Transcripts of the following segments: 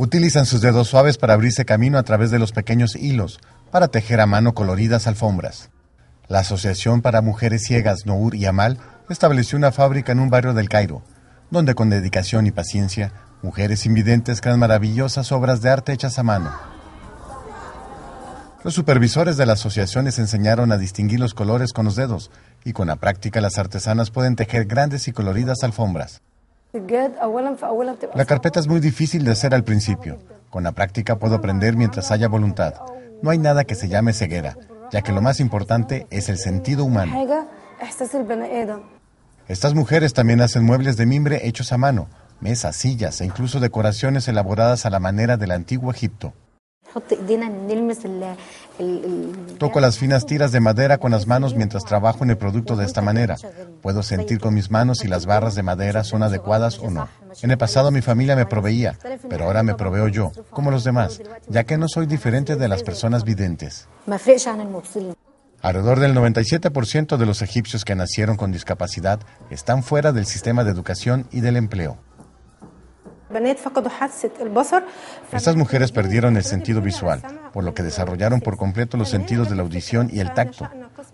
Utilizan sus dedos suaves para abrirse camino a través de los pequeños hilos, para tejer a mano coloridas alfombras. La Asociación para Mujeres Ciegas Nour y Amal estableció una fábrica en un barrio del Cairo, donde con dedicación y paciencia, mujeres invidentes crean maravillosas obras de arte hechas a mano. Los supervisores de la asociación les enseñaron a distinguir los colores con los dedos y con la práctica las artesanas pueden tejer grandes y coloridas alfombras. La carpeta es muy difícil de hacer al principio. Con la práctica puedo aprender mientras haya voluntad. No hay nada que se llame ceguera, ya que lo más importante es el sentido humano. Estas mujeres también hacen muebles de mimbre hechos a mano, mesas, sillas e incluso decoraciones elaboradas a la manera del antiguo Egipto. Toco las finas tiras de madera con las manos mientras trabajo en el producto de esta manera. Puedo sentir con mis manos si las barras de madera son adecuadas o no. En el pasado mi familia me proveía, pero ahora me proveo yo, como los demás, ya que no soy diferente de las personas videntes. Alrededor del 97% de los egipcios que nacieron con discapacidad están fuera del sistema de educación y del empleo. Estas mujeres perdieron el sentido visual, por lo que desarrollaron por completo los sentidos de la audición y el tacto.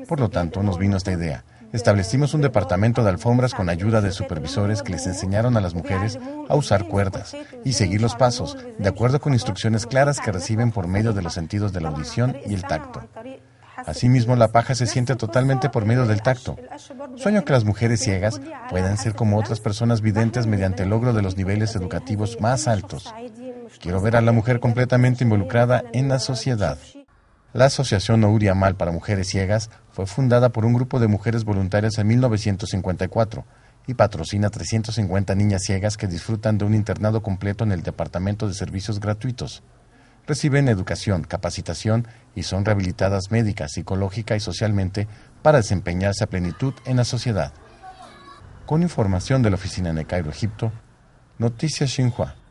Por lo tanto, nos vino esta idea. Establecimos un departamento de alfombras con ayuda de supervisores que les enseñaron a las mujeres a usar cuerdas y seguir los pasos, de acuerdo con instrucciones claras que reciben por medio de los sentidos de la audición y el tacto. Asimismo, la paja se siente totalmente por medio del tacto. Sueño que las mujeres ciegas puedan ser como otras personas videntes mediante el logro de los niveles educativos más altos. Quiero ver a la mujer completamente involucrada en la sociedad. La Asociación Nouria Mal para Mujeres Ciegas fue fundada por un grupo de mujeres voluntarias en 1954 y patrocina 350 niñas ciegas que disfrutan de un internado completo en el Departamento de Servicios Gratuitos reciben educación, capacitación y son rehabilitadas médica, psicológica y socialmente para desempeñarse a plenitud en la sociedad. Con información de la oficina de Cairo, Egipto, Noticias Xinhua.